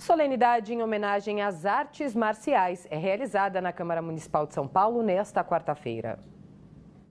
Solenidade em homenagem às artes marciais é realizada na Câmara Municipal de São Paulo nesta quarta-feira.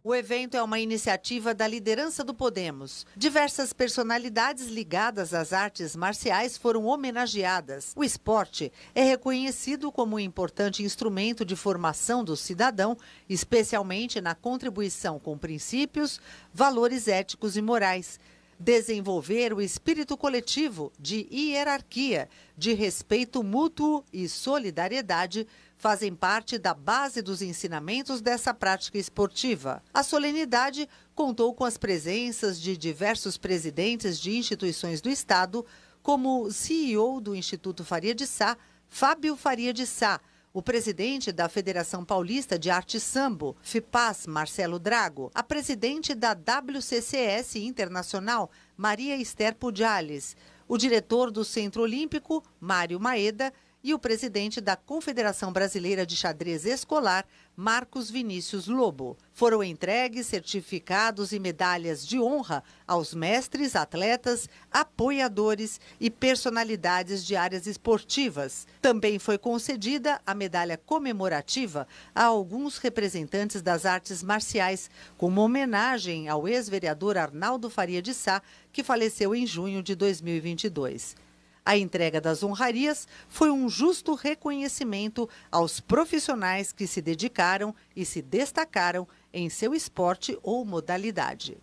O evento é uma iniciativa da liderança do Podemos. Diversas personalidades ligadas às artes marciais foram homenageadas. O esporte é reconhecido como um importante instrumento de formação do cidadão, especialmente na contribuição com princípios, valores éticos e morais desenvolver o espírito coletivo de hierarquia, de respeito mútuo e solidariedade fazem parte da base dos ensinamentos dessa prática esportiva. A solenidade contou com as presenças de diversos presidentes de instituições do Estado, como o CEO do Instituto Faria de Sá, Fábio Faria de Sá, o presidente da Federação Paulista de Arte Sambo, FIPAS, Marcelo Drago, a presidente da WCCS Internacional, Maria Esther Pudjales, o diretor do Centro Olímpico, Mário Maeda, e o presidente da Confederação Brasileira de Xadrez Escolar, Marcos Vinícius Lobo. Foram entregues certificados e medalhas de honra aos mestres, atletas, apoiadores e personalidades de áreas esportivas. Também foi concedida a medalha comemorativa a alguns representantes das artes marciais, como homenagem ao ex-vereador Arnaldo Faria de Sá, que faleceu em junho de 2022. A entrega das honrarias foi um justo reconhecimento aos profissionais que se dedicaram e se destacaram em seu esporte ou modalidade.